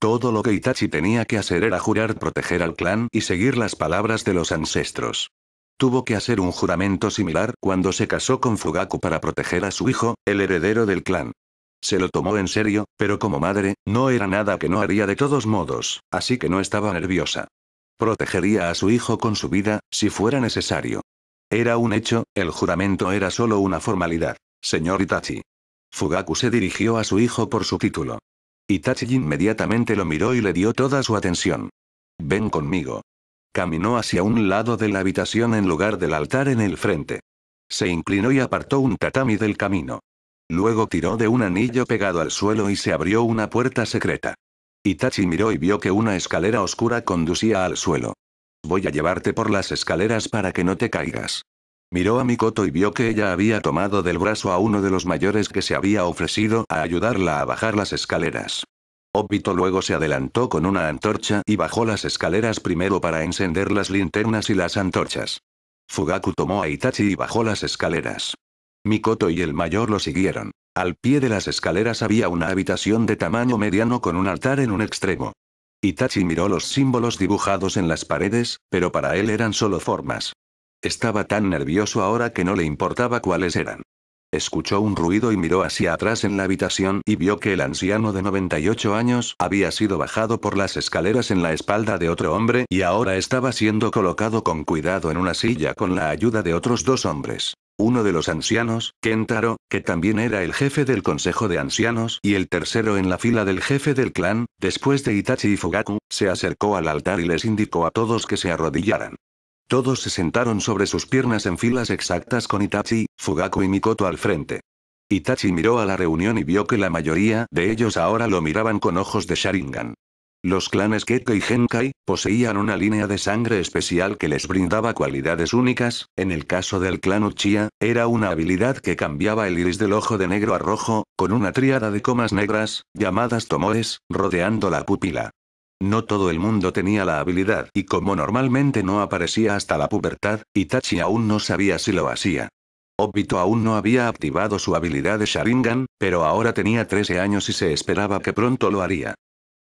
Todo lo que Itachi tenía que hacer era jurar proteger al clan y seguir las palabras de los ancestros. Tuvo que hacer un juramento similar cuando se casó con Fugaku para proteger a su hijo, el heredero del clan. Se lo tomó en serio, pero como madre, no era nada que no haría de todos modos, así que no estaba nerviosa. Protegería a su hijo con su vida, si fuera necesario. Era un hecho, el juramento era solo una formalidad. Señor Itachi. Fugaku se dirigió a su hijo por su título. Itachi inmediatamente lo miró y le dio toda su atención. Ven conmigo. Caminó hacia un lado de la habitación en lugar del altar en el frente. Se inclinó y apartó un tatami del camino. Luego tiró de un anillo pegado al suelo y se abrió una puerta secreta. Itachi miró y vio que una escalera oscura conducía al suelo. Voy a llevarte por las escaleras para que no te caigas. Miró a Mikoto y vio que ella había tomado del brazo a uno de los mayores que se había ofrecido a ayudarla a bajar las escaleras. Obito luego se adelantó con una antorcha y bajó las escaleras primero para encender las linternas y las antorchas. Fugaku tomó a Itachi y bajó las escaleras. Mikoto y el mayor lo siguieron. Al pie de las escaleras había una habitación de tamaño mediano con un altar en un extremo. Itachi miró los símbolos dibujados en las paredes, pero para él eran solo formas. Estaba tan nervioso ahora que no le importaba cuáles eran. Escuchó un ruido y miró hacia atrás en la habitación y vio que el anciano de 98 años había sido bajado por las escaleras en la espalda de otro hombre y ahora estaba siendo colocado con cuidado en una silla con la ayuda de otros dos hombres uno de los ancianos, Kentaro, que también era el jefe del consejo de ancianos y el tercero en la fila del jefe del clan, después de Itachi y Fugaku, se acercó al altar y les indicó a todos que se arrodillaran. Todos se sentaron sobre sus piernas en filas exactas con Itachi, Fugaku y Mikoto al frente. Itachi miró a la reunión y vio que la mayoría de ellos ahora lo miraban con ojos de Sharingan. Los clanes Keke y Genkai, poseían una línea de sangre especial que les brindaba cualidades únicas, en el caso del clan Uchiha, era una habilidad que cambiaba el iris del ojo de negro a rojo, con una tríada de comas negras, llamadas tomores rodeando la pupila. No todo el mundo tenía la habilidad y como normalmente no aparecía hasta la pubertad, Itachi aún no sabía si lo hacía. Obito aún no había activado su habilidad de Sharingan, pero ahora tenía 13 años y se esperaba que pronto lo haría.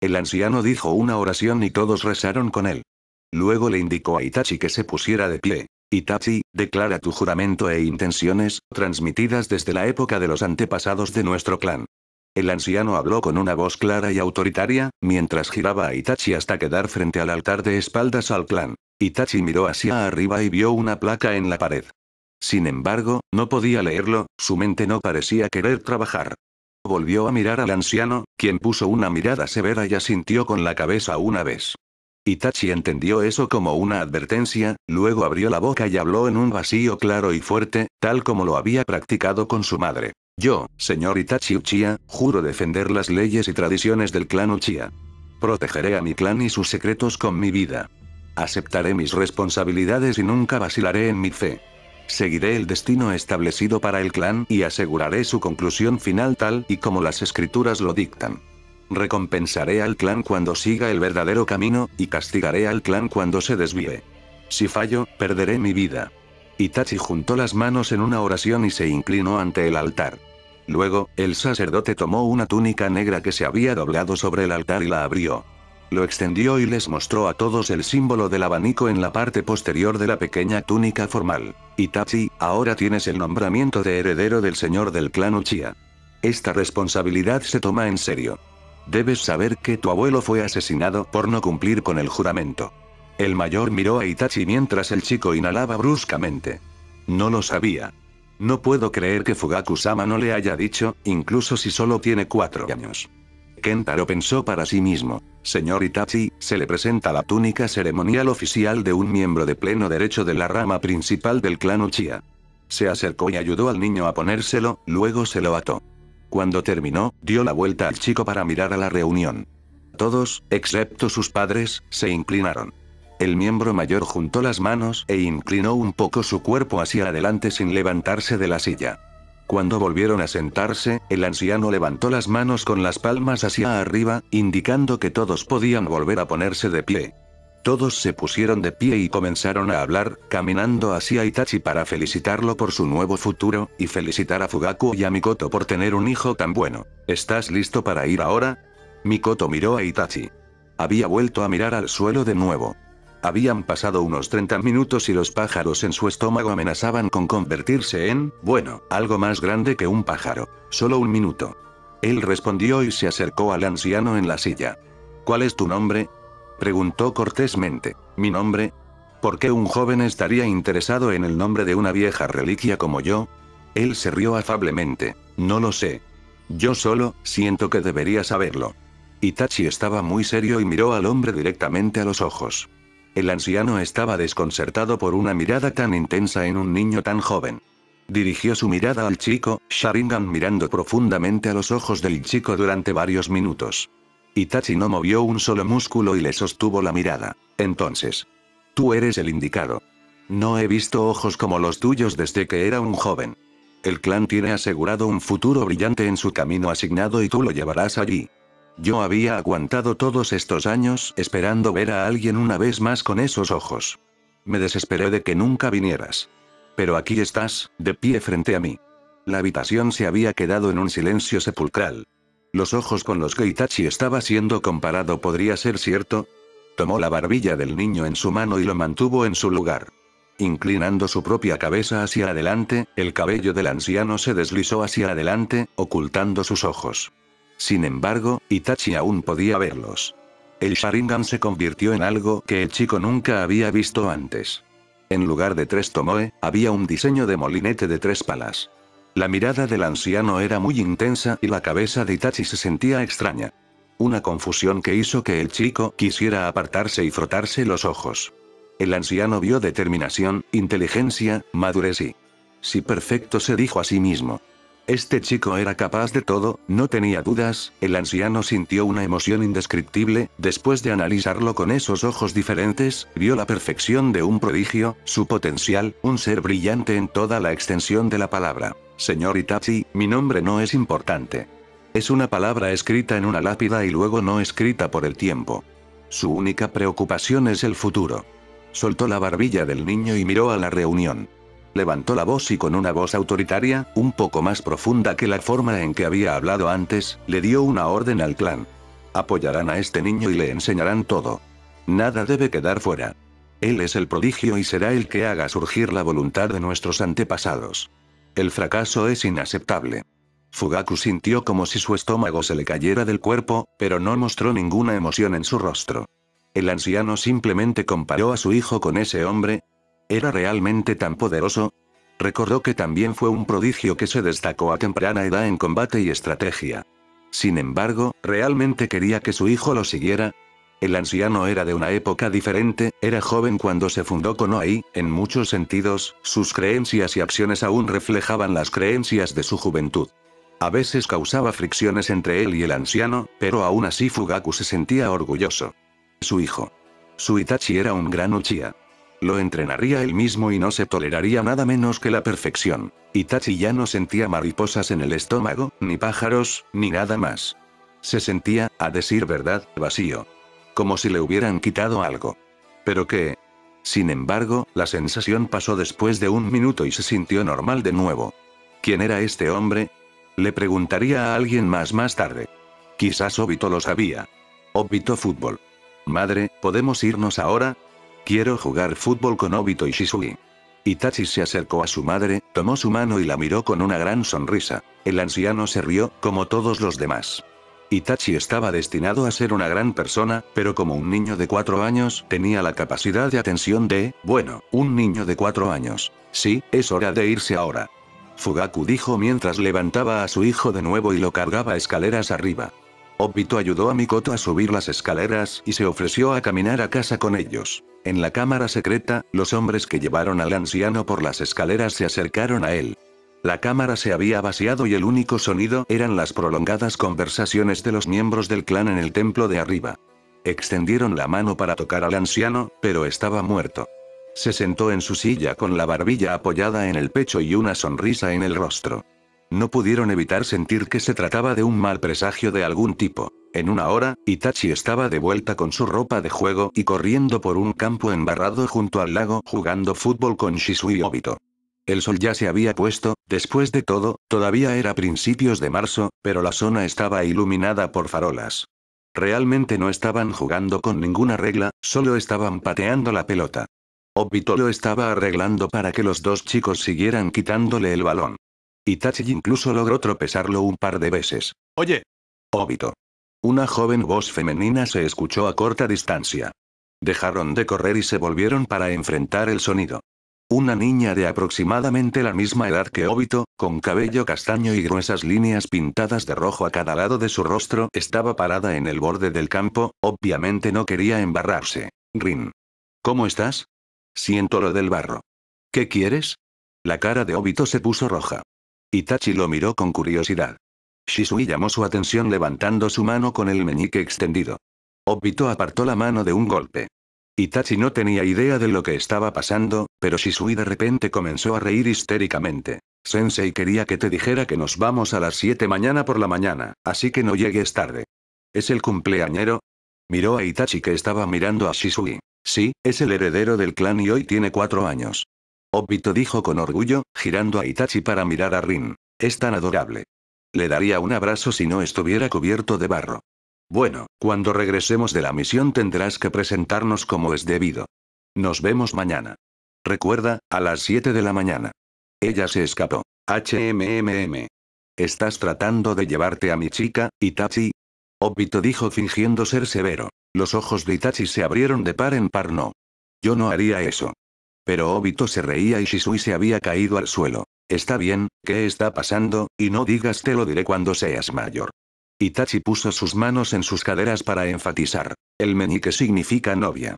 El anciano dijo una oración y todos rezaron con él. Luego le indicó a Itachi que se pusiera de pie. Itachi, declara tu juramento e intenciones, transmitidas desde la época de los antepasados de nuestro clan. El anciano habló con una voz clara y autoritaria, mientras giraba a Itachi hasta quedar frente al altar de espaldas al clan. Itachi miró hacia arriba y vio una placa en la pared. Sin embargo, no podía leerlo, su mente no parecía querer trabajar. Volvió a mirar al anciano, quien puso una mirada severa y asintió con la cabeza una vez. Itachi entendió eso como una advertencia, luego abrió la boca y habló en un vacío claro y fuerte, tal como lo había practicado con su madre. Yo, señor Itachi Uchiha, juro defender las leyes y tradiciones del clan Uchiha. Protegeré a mi clan y sus secretos con mi vida. Aceptaré mis responsabilidades y nunca vacilaré en mi fe. Seguiré el destino establecido para el clan y aseguraré su conclusión final tal y como las escrituras lo dictan. Recompensaré al clan cuando siga el verdadero camino, y castigaré al clan cuando se desvíe. Si fallo, perderé mi vida. Itachi juntó las manos en una oración y se inclinó ante el altar. Luego, el sacerdote tomó una túnica negra que se había doblado sobre el altar y la abrió. Lo extendió y les mostró a todos el símbolo del abanico en la parte posterior de la pequeña túnica formal. Itachi, ahora tienes el nombramiento de heredero del señor del clan Uchiha. Esta responsabilidad se toma en serio. Debes saber que tu abuelo fue asesinado por no cumplir con el juramento. El mayor miró a Itachi mientras el chico inhalaba bruscamente. No lo sabía. No puedo creer que Fugaku-sama no le haya dicho, incluso si solo tiene cuatro años. Kentaro pensó para sí mismo. Señor Itachi, se le presenta la túnica ceremonial oficial de un miembro de pleno derecho de la rama principal del clan Uchiha. Se acercó y ayudó al niño a ponérselo, luego se lo ató. Cuando terminó, dio la vuelta al chico para mirar a la reunión. Todos, excepto sus padres, se inclinaron. El miembro mayor juntó las manos e inclinó un poco su cuerpo hacia adelante sin levantarse de la silla. Cuando volvieron a sentarse, el anciano levantó las manos con las palmas hacia arriba, indicando que todos podían volver a ponerse de pie. Todos se pusieron de pie y comenzaron a hablar, caminando hacia Itachi para felicitarlo por su nuevo futuro, y felicitar a Fugaku y a Mikoto por tener un hijo tan bueno. ¿Estás listo para ir ahora? Mikoto miró a Itachi. Había vuelto a mirar al suelo de nuevo. Habían pasado unos 30 minutos y los pájaros en su estómago amenazaban con convertirse en, bueno, algo más grande que un pájaro. Solo un minuto. Él respondió y se acercó al anciano en la silla. ¿Cuál es tu nombre? preguntó cortésmente. ¿Mi nombre? ¿Por qué un joven estaría interesado en el nombre de una vieja reliquia como yo? Él se rió afablemente. No lo sé. Yo solo, siento que debería saberlo. Itachi estaba muy serio y miró al hombre directamente a los ojos. El anciano estaba desconcertado por una mirada tan intensa en un niño tan joven. Dirigió su mirada al chico, Sharingan mirando profundamente a los ojos del chico durante varios minutos. Itachi no movió un solo músculo y le sostuvo la mirada. Entonces. Tú eres el indicado. No he visto ojos como los tuyos desde que era un joven. El clan tiene asegurado un futuro brillante en su camino asignado y tú lo llevarás allí. Yo había aguantado todos estos años esperando ver a alguien una vez más con esos ojos. Me desesperé de que nunca vinieras. Pero aquí estás, de pie frente a mí. La habitación se había quedado en un silencio sepulcral. Los ojos con los que Itachi estaba siendo comparado podría ser cierto. Tomó la barbilla del niño en su mano y lo mantuvo en su lugar. Inclinando su propia cabeza hacia adelante, el cabello del anciano se deslizó hacia adelante, ocultando sus ojos. Sin embargo, Itachi aún podía verlos. El Sharingan se convirtió en algo que el chico nunca había visto antes. En lugar de tres tomoe, había un diseño de molinete de tres palas. La mirada del anciano era muy intensa y la cabeza de Itachi se sentía extraña. Una confusión que hizo que el chico quisiera apartarse y frotarse los ojos. El anciano vio determinación, inteligencia, madurez y... Sí perfecto se dijo a sí mismo. Este chico era capaz de todo, no tenía dudas, el anciano sintió una emoción indescriptible, después de analizarlo con esos ojos diferentes, vio la perfección de un prodigio, su potencial, un ser brillante en toda la extensión de la palabra. Señor Itachi, mi nombre no es importante. Es una palabra escrita en una lápida y luego no escrita por el tiempo. Su única preocupación es el futuro. Soltó la barbilla del niño y miró a la reunión levantó la voz y con una voz autoritaria, un poco más profunda que la forma en que había hablado antes, le dio una orden al clan. Apoyarán a este niño y le enseñarán todo. Nada debe quedar fuera. Él es el prodigio y será el que haga surgir la voluntad de nuestros antepasados. El fracaso es inaceptable. Fugaku sintió como si su estómago se le cayera del cuerpo, pero no mostró ninguna emoción en su rostro. El anciano simplemente comparó a su hijo con ese hombre, ¿Era realmente tan poderoso? Recordó que también fue un prodigio que se destacó a temprana edad en combate y estrategia. Sin embargo, ¿realmente quería que su hijo lo siguiera? El anciano era de una época diferente, era joven cuando se fundó Konoai, en muchos sentidos, sus creencias y acciones aún reflejaban las creencias de su juventud. A veces causaba fricciones entre él y el anciano, pero aún así Fugaku se sentía orgulloso. Su hijo. Su Itachi era un gran Uchiha. Lo entrenaría él mismo y no se toleraría nada menos que la perfección. Itachi ya no sentía mariposas en el estómago, ni pájaros, ni nada más. Se sentía, a decir verdad, vacío. Como si le hubieran quitado algo. Pero qué, sin embargo, la sensación pasó después de un minuto y se sintió normal de nuevo. ¿Quién era este hombre? Le preguntaría a alguien más más tarde. Quizás Obito lo sabía. Obito Fútbol. Madre, ¿podemos irnos ahora? Quiero jugar fútbol con Obito y Shisui. Itachi se acercó a su madre, tomó su mano y la miró con una gran sonrisa. El anciano se rió, como todos los demás. Itachi estaba destinado a ser una gran persona, pero como un niño de cuatro años, tenía la capacidad de atención de, bueno, un niño de cuatro años. Sí, es hora de irse ahora. Fugaku dijo mientras levantaba a su hijo de nuevo y lo cargaba escaleras arriba. Obito ayudó a Mikoto a subir las escaleras y se ofreció a caminar a casa con ellos. En la cámara secreta, los hombres que llevaron al anciano por las escaleras se acercaron a él. La cámara se había vaciado y el único sonido eran las prolongadas conversaciones de los miembros del clan en el templo de arriba. Extendieron la mano para tocar al anciano, pero estaba muerto. Se sentó en su silla con la barbilla apoyada en el pecho y una sonrisa en el rostro. No pudieron evitar sentir que se trataba de un mal presagio de algún tipo. En una hora, Itachi estaba de vuelta con su ropa de juego y corriendo por un campo embarrado junto al lago jugando fútbol con Shisui Obito. El sol ya se había puesto, después de todo, todavía era principios de marzo, pero la zona estaba iluminada por farolas. Realmente no estaban jugando con ninguna regla, solo estaban pateando la pelota. Obito lo estaba arreglando para que los dos chicos siguieran quitándole el balón. Itachi incluso logró tropezarlo un par de veces. Oye. Obito. Una joven voz femenina se escuchó a corta distancia. Dejaron de correr y se volvieron para enfrentar el sonido. Una niña de aproximadamente la misma edad que Obito, con cabello castaño y gruesas líneas pintadas de rojo a cada lado de su rostro, estaba parada en el borde del campo, obviamente no quería embarrarse. Rin. ¿Cómo estás? Siento lo del barro. ¿Qué quieres? La cara de Obito se puso roja. Itachi lo miró con curiosidad. Shisui llamó su atención levantando su mano con el meñique extendido. Obito apartó la mano de un golpe. Itachi no tenía idea de lo que estaba pasando, pero Shisui de repente comenzó a reír histéricamente. Sensei quería que te dijera que nos vamos a las 7 mañana por la mañana, así que no llegues tarde. ¿Es el cumpleañero? Miró a Itachi que estaba mirando a Shisui. Sí, es el heredero del clan y hoy tiene cuatro años. Obito dijo con orgullo, girando a Itachi para mirar a Rin. Es tan adorable. Le daría un abrazo si no estuviera cubierto de barro. Bueno, cuando regresemos de la misión tendrás que presentarnos como es debido. Nos vemos mañana. Recuerda, a las 7 de la mañana. Ella se escapó. HMMM. ¿Estás tratando de llevarte a mi chica, Itachi? Obito dijo fingiendo ser severo. Los ojos de Itachi se abrieron de par en par no. Yo no haría eso. Pero Obito se reía y Shisui se había caído al suelo. Está bien, ¿qué está pasando? Y no digas te lo diré cuando seas mayor. Itachi puso sus manos en sus caderas para enfatizar. El que significa novia.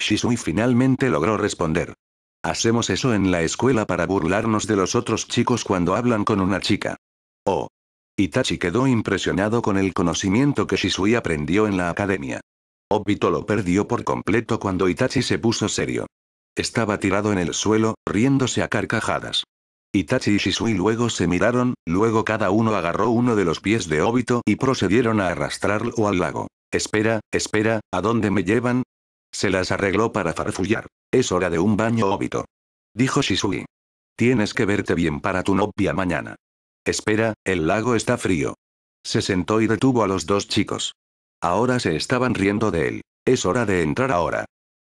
Shisui finalmente logró responder. Hacemos eso en la escuela para burlarnos de los otros chicos cuando hablan con una chica. Oh. Itachi quedó impresionado con el conocimiento que Shisui aprendió en la academia. Obito lo perdió por completo cuando Itachi se puso serio. Estaba tirado en el suelo, riéndose a carcajadas. Itachi y Shisui luego se miraron, luego cada uno agarró uno de los pies de Obito y procedieron a arrastrarlo al lago. Espera, espera, ¿a dónde me llevan? Se las arregló para farfullar. Es hora de un baño Obito. Dijo Shisui. Tienes que verte bien para tu novia mañana. Espera, el lago está frío. Se sentó y detuvo a los dos chicos. Ahora se estaban riendo de él. Es hora de entrar ahora.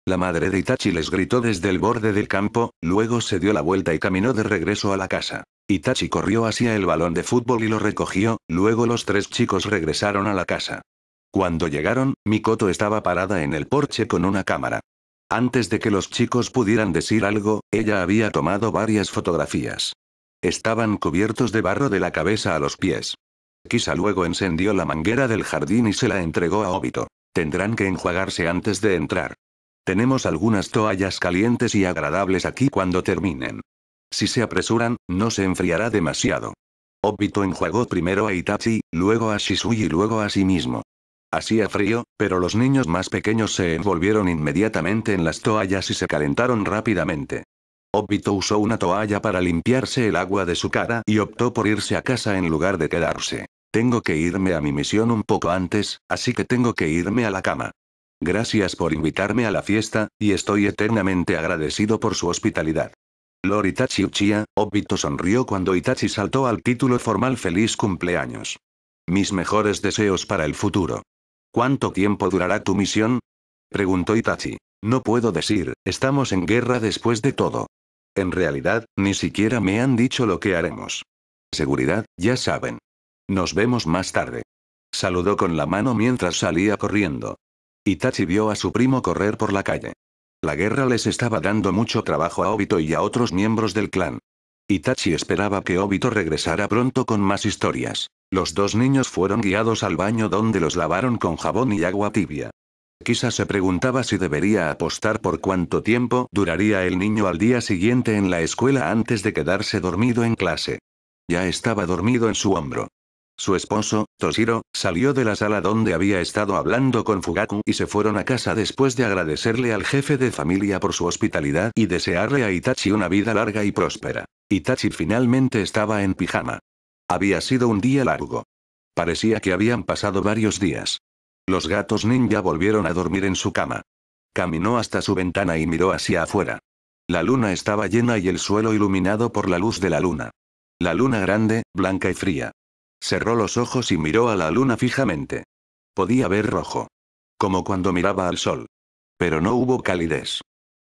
La madre de Itachi les gritó desde el borde del campo, luego se dio la vuelta y caminó de regreso a la casa. Itachi corrió hacia el balón de fútbol y lo recogió, luego los tres chicos regresaron a la casa. Cuando llegaron, Mikoto estaba parada en el porche con una cámara. Antes de que los chicos pudieran decir algo, ella había tomado varias fotografías. Estaban cubiertos de barro de la cabeza a los pies. Kisa luego encendió la manguera del jardín y se la entregó a Obito. Tendrán que enjuagarse antes de entrar. Tenemos algunas toallas calientes y agradables aquí cuando terminen. Si se apresuran, no se enfriará demasiado. Obito enjuagó primero a Itachi, luego a Shisui y luego a sí mismo. Hacía frío, pero los niños más pequeños se envolvieron inmediatamente en las toallas y se calentaron rápidamente. Obito usó una toalla para limpiarse el agua de su cara y optó por irse a casa en lugar de quedarse. Tengo que irme a mi misión un poco antes, así que tengo que irme a la cama. Gracias por invitarme a la fiesta, y estoy eternamente agradecido por su hospitalidad. Lord Itachi Uchiha, Obito sonrió cuando Itachi saltó al título formal Feliz cumpleaños. Mis mejores deseos para el futuro. ¿Cuánto tiempo durará tu misión? Preguntó Itachi. No puedo decir, estamos en guerra después de todo. En realidad, ni siquiera me han dicho lo que haremos. Seguridad, ya saben. Nos vemos más tarde. Saludó con la mano mientras salía corriendo. Itachi vio a su primo correr por la calle. La guerra les estaba dando mucho trabajo a Obito y a otros miembros del clan. Itachi esperaba que Obito regresara pronto con más historias. Los dos niños fueron guiados al baño donde los lavaron con jabón y agua tibia. Kisa se preguntaba si debería apostar por cuánto tiempo duraría el niño al día siguiente en la escuela antes de quedarse dormido en clase. Ya estaba dormido en su hombro. Su esposo, Toshiro, salió de la sala donde había estado hablando con Fugaku y se fueron a casa después de agradecerle al jefe de familia por su hospitalidad y desearle a Itachi una vida larga y próspera. Itachi finalmente estaba en pijama. Había sido un día largo. Parecía que habían pasado varios días. Los gatos ninja volvieron a dormir en su cama. Caminó hasta su ventana y miró hacia afuera. La luna estaba llena y el suelo iluminado por la luz de la luna. La luna grande, blanca y fría. Cerró los ojos y miró a la luna fijamente. Podía ver rojo. Como cuando miraba al sol. Pero no hubo calidez.